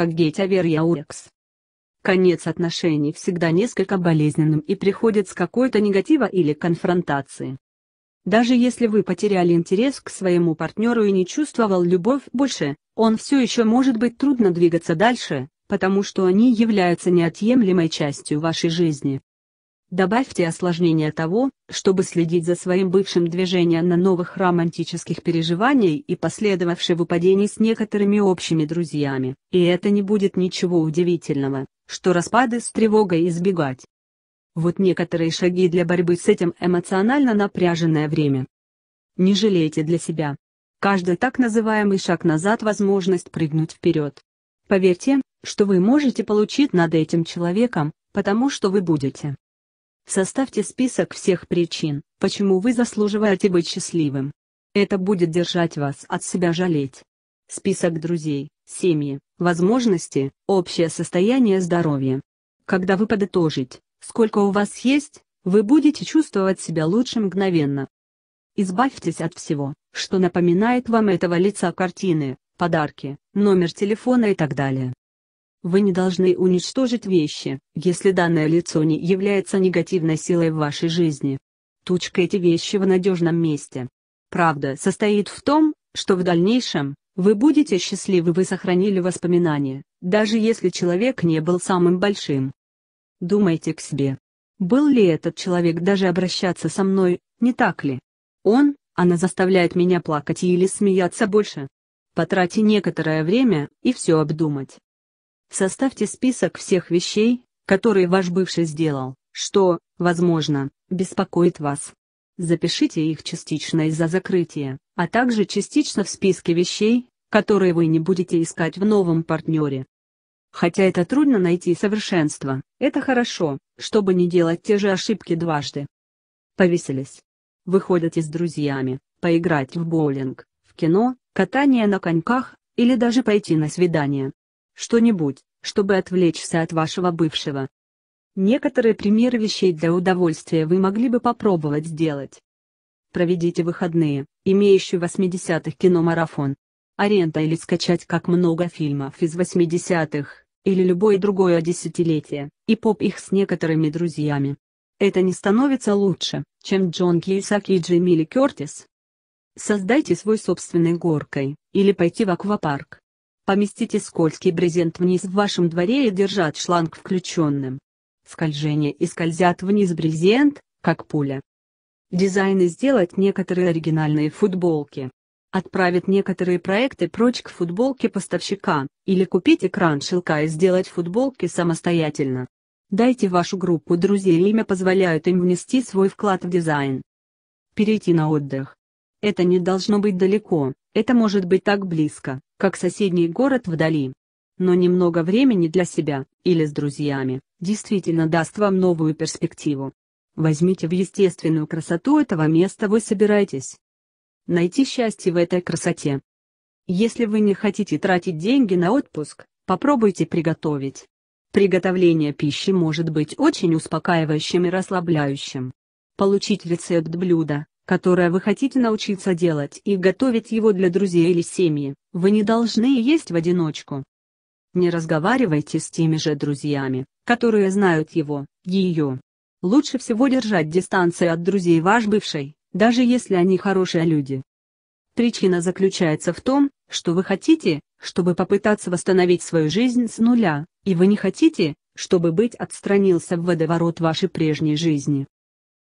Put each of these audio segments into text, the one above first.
как гейтавер-яурекс. Конец отношений всегда несколько болезненным и приходит с какой-то негатива или конфронтации. Даже если вы потеряли интерес к своему партнеру и не чувствовал любовь больше, он все еще может быть трудно двигаться дальше, потому что они являются неотъемлемой частью вашей жизни. Добавьте осложнение того, чтобы следить за своим бывшим движением на новых романтических переживаний и последовавшее выпадение с некоторыми общими друзьями, и это не будет ничего удивительного, что распады с тревогой избегать. Вот некоторые шаги для борьбы с этим эмоционально напряженное время. Не жалейте для себя. Каждый так называемый шаг назад – возможность прыгнуть вперед. Поверьте, что вы можете получить над этим человеком, потому что вы будете Составьте список всех причин, почему вы заслуживаете быть счастливым. Это будет держать вас от себя жалеть. Список друзей, семьи, возможности, общее состояние здоровья. Когда вы подытожите, сколько у вас есть, вы будете чувствовать себя лучше мгновенно. Избавьтесь от всего, что напоминает вам этого лица картины, подарки, номер телефона и так далее. Вы не должны уничтожить вещи, если данное лицо не является негативной силой в вашей жизни. Тучка эти вещи в надежном месте. Правда состоит в том, что в дальнейшем, вы будете счастливы вы сохранили воспоминания, даже если человек не был самым большим. Думайте к себе. Был ли этот человек даже обращаться со мной, не так ли? Он, она заставляет меня плакать или смеяться больше. Потрати некоторое время, и все обдумать. Составьте список всех вещей, которые ваш бывший сделал, что, возможно, беспокоит вас. Запишите их частично из-за закрытия, а также частично в списке вещей, которые вы не будете искать в новом партнере. Хотя это трудно найти совершенство, это хорошо, чтобы не делать те же ошибки дважды. Повесились. Выходите с друзьями, поиграть в боулинг, в кино, катание на коньках, или даже пойти на свидание что-нибудь, чтобы отвлечься от вашего бывшего. Некоторые примеры вещей для удовольствия вы могли бы попробовать сделать. Проведите выходные, имеющий 80-х киномарафон. Аренда или скачать как много фильмов из 80-х, или любое другое десятилетие, и поп их с некоторыми друзьями. Это не становится лучше, чем Джон Кьюсак и Джимми Ли Кертис. Создайте свой собственный горкой, или пойти в аквапарк, Поместите скользкий брезент вниз в вашем дворе и держать шланг включенным. Скольжение и скользят вниз брезент, как пуля. Дизайны сделать некоторые оригинальные футболки. Отправить некоторые проекты прочь к футболке поставщика, или купить экран шелка и сделать футболки самостоятельно. Дайте вашу группу друзей имя позволяют им внести свой вклад в дизайн. Перейти на отдых. Это не должно быть далеко. Это может быть так близко, как соседний город вдали. Но немного времени для себя, или с друзьями, действительно даст вам новую перспективу. Возьмите в естественную красоту этого места вы собираетесь. Найти счастье в этой красоте. Если вы не хотите тратить деньги на отпуск, попробуйте приготовить. Приготовление пищи может быть очень успокаивающим и расслабляющим. Получить рецепт блюда, которое вы хотите научиться делать и готовить его для друзей или семьи, вы не должны есть в одиночку. Не разговаривайте с теми же друзьями, которые знают его, ее. Лучше всего держать дистанцию от друзей ваш бывшей, даже если они хорошие люди. Причина заключается в том, что вы хотите, чтобы попытаться восстановить свою жизнь с нуля, и вы не хотите, чтобы быть отстранился в водоворот вашей прежней жизни.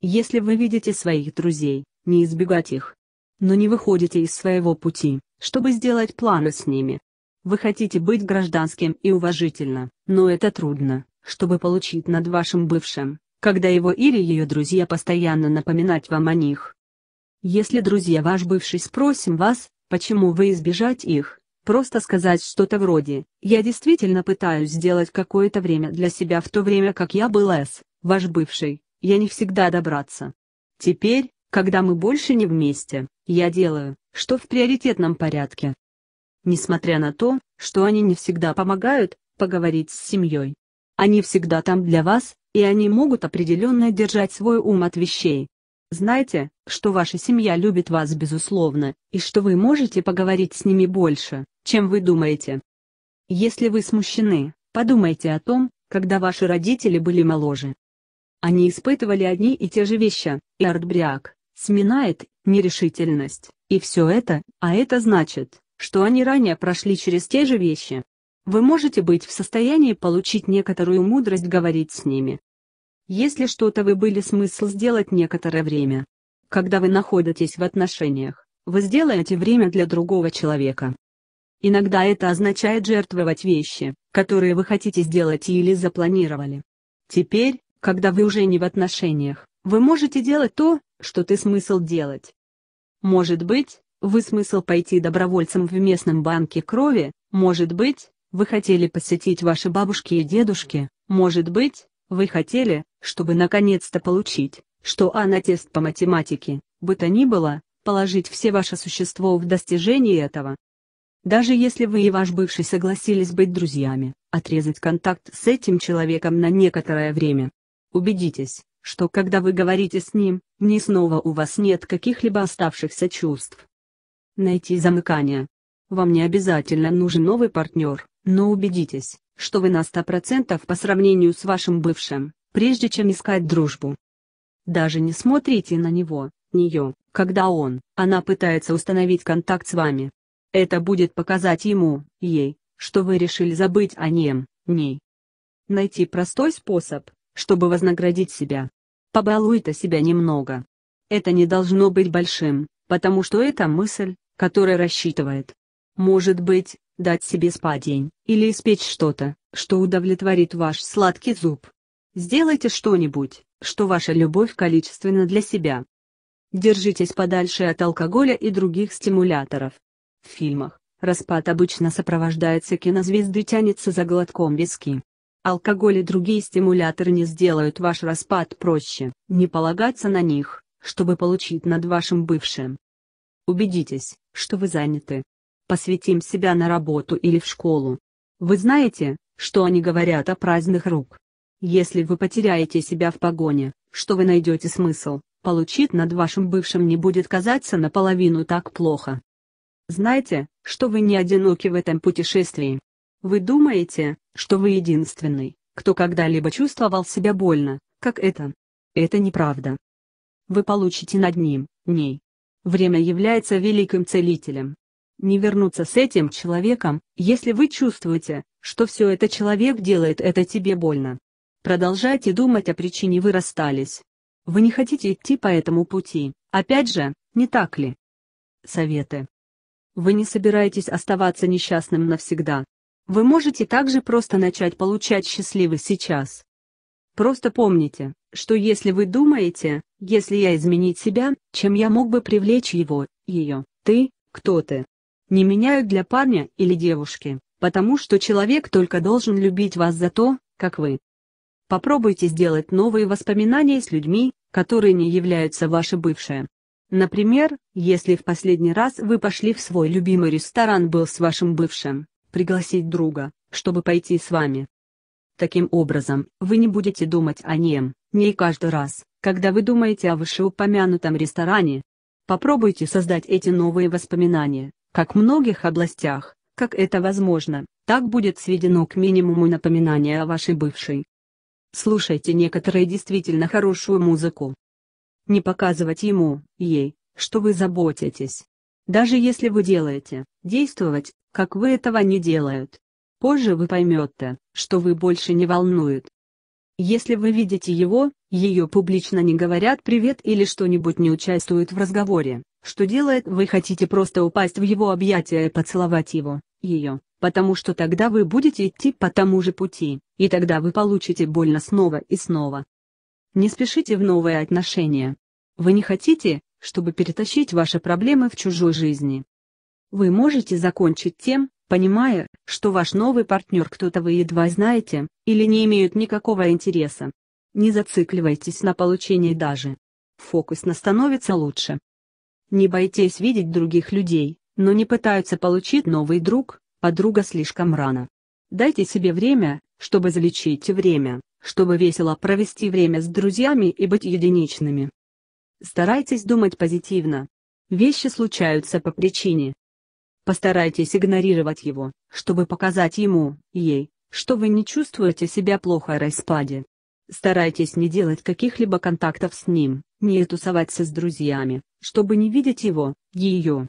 Если вы видите своих друзей, не избегать их. Но не выходите из своего пути, чтобы сделать планы с ними. Вы хотите быть гражданским и уважительно, но это трудно, чтобы получить над вашим бывшим, когда его или ее друзья постоянно напоминать вам о них. Если друзья ваш бывший спросим вас, почему вы избежать их, просто сказать что-то вроде «Я действительно пытаюсь сделать какое-то время для себя в то время, как я был с ваш бывший, я не всегда добраться. Теперь, когда мы больше не вместе, я делаю, что в приоритетном порядке. Несмотря на то, что они не всегда помогают поговорить с семьей. Они всегда там для вас, и они могут определенно держать свой ум от вещей. Знайте, что ваша семья любит вас безусловно, и что вы можете поговорить с ними больше, чем вы думаете. Если вы смущены, подумайте о том, когда ваши родители были моложе. Они испытывали одни и те же вещи, и артбряк, сминает, нерешительность, и все это, а это значит, что они ранее прошли через те же вещи. Вы можете быть в состоянии получить некоторую мудрость говорить с ними. Если что-то вы были смысл сделать некоторое время. Когда вы находитесь в отношениях, вы сделаете время для другого человека. Иногда это означает жертвовать вещи, которые вы хотите сделать или запланировали. Теперь, когда вы уже не в отношениях, вы можете делать то, что ты смысл делать. Может быть, вы смысл пойти добровольцем в местном банке крови, может быть, вы хотели посетить ваши бабушки и дедушки, может быть, вы хотели, чтобы наконец-то получить, что А на тест по математике, бы то ни было, положить все ваше существо в достижении этого. Даже если вы и ваш бывший согласились быть друзьями, отрезать контакт с этим человеком на некоторое время, Убедитесь, что когда вы говорите с ним, ни снова у вас нет каких-либо оставшихся чувств. Найти замыкание. Вам не обязательно нужен новый партнер, но убедитесь, что вы на 100% по сравнению с вашим бывшим, прежде чем искать дружбу. Даже не смотрите на него, нее, когда он, она пытается установить контакт с вами. Это будет показать ему, ей, что вы решили забыть о нем, ней. Найти простой способ, чтобы вознаградить себя. Побалуй-то себя немного. Это не должно быть большим, потому что это мысль, которая рассчитывает. Может быть, дать себе спадень, или испечь что-то, что удовлетворит ваш сладкий зуб. Сделайте что-нибудь, что ваша любовь количественно для себя. Держитесь подальше от алкоголя и других стимуляторов. В фильмах, распад обычно сопровождается кинозвезды тянется за глотком виски. Алкоголь и другие стимуляторы не сделают ваш распад проще. Не полагаться на них, чтобы получить над вашим бывшим. Убедитесь, что вы заняты. Посвятим себя на работу или в школу. Вы знаете, что они говорят о праздных рук. Если вы потеряете себя в погоне, что вы найдете смысл, получить над вашим бывшим не будет казаться наполовину так плохо. Знаете, что вы не одиноки в этом путешествии. Вы думаете, что вы единственный, кто когда-либо чувствовал себя больно, как это. Это неправда. Вы получите над ним, ней. Время является великим целителем. Не вернуться с этим человеком, если вы чувствуете, что все это человек делает это тебе больно. Продолжайте думать о причине вы расстались. Вы не хотите идти по этому пути, опять же, не так ли? Советы. Вы не собираетесь оставаться несчастным навсегда, вы можете также просто начать получать счастливы сейчас. Просто помните, что если вы думаете, если я изменить себя, чем я мог бы привлечь его, ее, ты, кто ты, не меняют для парня или девушки, потому что человек только должен любить вас за то, как вы. Попробуйте сделать новые воспоминания с людьми, которые не являются ваши бывшие. Например, если в последний раз вы пошли в свой любимый ресторан был с вашим бывшим, пригласить друга, чтобы пойти с вами. Таким образом, вы не будете думать о нем, ней каждый раз, когда вы думаете о вышеупомянутом ресторане. Попробуйте создать эти новые воспоминания, как в многих областях, как это возможно, так будет сведено к минимуму напоминание о вашей бывшей. Слушайте некоторые действительно хорошую музыку. Не показывать ему, ей, что вы заботитесь, даже если вы делаете, действовать, как вы этого не делают. Позже вы поймете, что вы больше не волнует. Если вы видите его, ее публично не говорят привет или что-нибудь не участвуют в разговоре, что делает вы хотите просто упасть в его объятия и поцеловать его, ее, потому что тогда вы будете идти по тому же пути, и тогда вы получите больно снова и снова. Не спешите в новые отношения. Вы не хотите, чтобы перетащить ваши проблемы в чужой жизни. Вы можете закончить тем, понимая, что ваш новый партнер кто-то вы едва знаете, или не имеют никакого интереса. Не зацикливайтесь на получении даже. Фокусно становится лучше. Не бойтесь видеть других людей, но не пытаются получить новый друг, подруга а слишком рано. Дайте себе время, чтобы залечить время, чтобы весело провести время с друзьями и быть единичными. Старайтесь думать позитивно. Вещи случаются по причине. Постарайтесь игнорировать его, чтобы показать ему, ей, что вы не чувствуете себя плохо о а распаде. Старайтесь не делать каких-либо контактов с ним, не тусоваться с друзьями, чтобы не видеть его, ее.